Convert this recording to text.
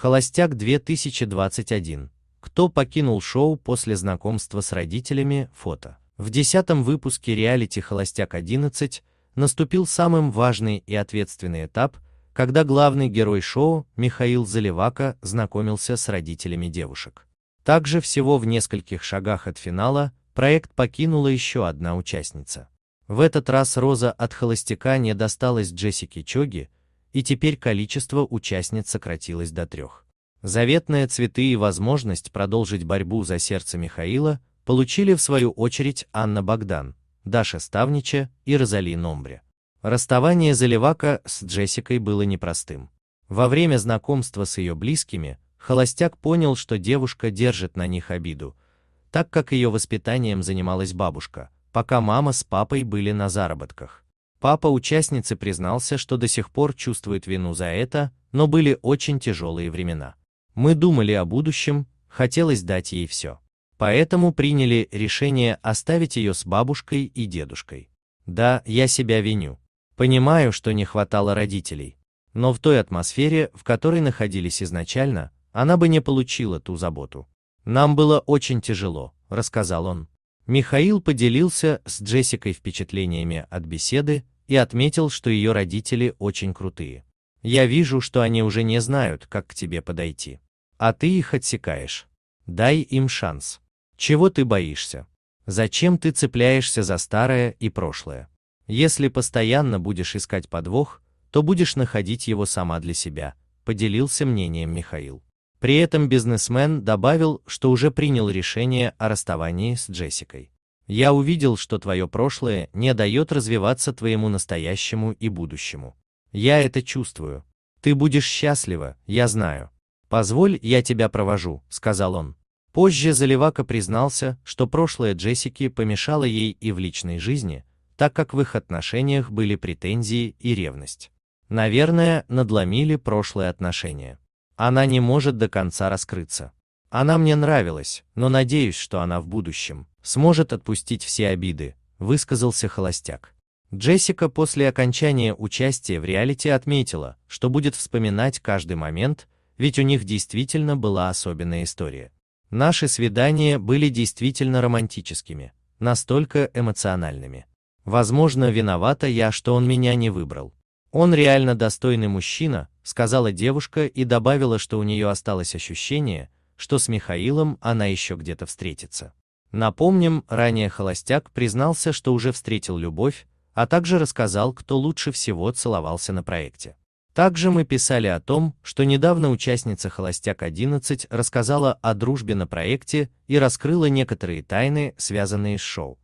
Холостяк 2021. Кто покинул шоу после знакомства с родителями? Фото. В десятом выпуске реалити «Холостяк 11» наступил самым важный и ответственный этап, когда главный герой шоу Михаил Заливака знакомился с родителями девушек. Также всего в нескольких шагах от финала проект покинула еще одна участница. В этот раз Роза от холостяка не досталась Джессике Чоги, и теперь количество участниц сократилось до трех. Заветные цветы и возможность продолжить борьбу за сердце Михаила получили в свою очередь Анна Богдан, Даша Ставнича и Розали Номбре. Расставание Заливака с Джессикой было непростым. Во время знакомства с ее близкими, холостяк понял, что девушка держит на них обиду, так как ее воспитанием занималась бабушка, пока мама с папой были на заработках. Папа участницы признался, что до сих пор чувствует вину за это, но были очень тяжелые времена. Мы думали о будущем, хотелось дать ей все. Поэтому приняли решение оставить ее с бабушкой и дедушкой. Да, я себя виню. Понимаю, что не хватало родителей. Но в той атмосфере, в которой находились изначально, она бы не получила ту заботу. Нам было очень тяжело, рассказал он. Михаил поделился с Джессикой впечатлениями от беседы, и отметил, что ее родители очень крутые. Я вижу, что они уже не знают, как к тебе подойти. А ты их отсекаешь. Дай им шанс. Чего ты боишься? Зачем ты цепляешься за старое и прошлое? Если постоянно будешь искать подвох, то будешь находить его сама для себя, поделился мнением Михаил. При этом бизнесмен добавил, что уже принял решение о расставании с Джессикой. Я увидел, что твое прошлое не дает развиваться твоему настоящему и будущему. Я это чувствую. Ты будешь счастлива, я знаю. Позволь, я тебя провожу, сказал он. Позже Заливака признался, что прошлое Джессики помешало ей и в личной жизни, так как в их отношениях были претензии и ревность. Наверное, надломили прошлые отношения. Она не может до конца раскрыться. Она мне нравилась, но надеюсь, что она в будущем сможет отпустить все обиды, высказался холостяк. Джессика после окончания участия в реалити отметила, что будет вспоминать каждый момент, ведь у них действительно была особенная история. Наши свидания были действительно романтическими, настолько эмоциональными. Возможно, виновата я, что он меня не выбрал. Он реально достойный мужчина, сказала девушка и добавила, что у нее осталось ощущение, что с Михаилом она еще где-то встретится. Напомним, ранее Холостяк признался, что уже встретил любовь, а также рассказал, кто лучше всего целовался на проекте. Также мы писали о том, что недавно участница «Холостяк-11» рассказала о дружбе на проекте и раскрыла некоторые тайны, связанные с шоу.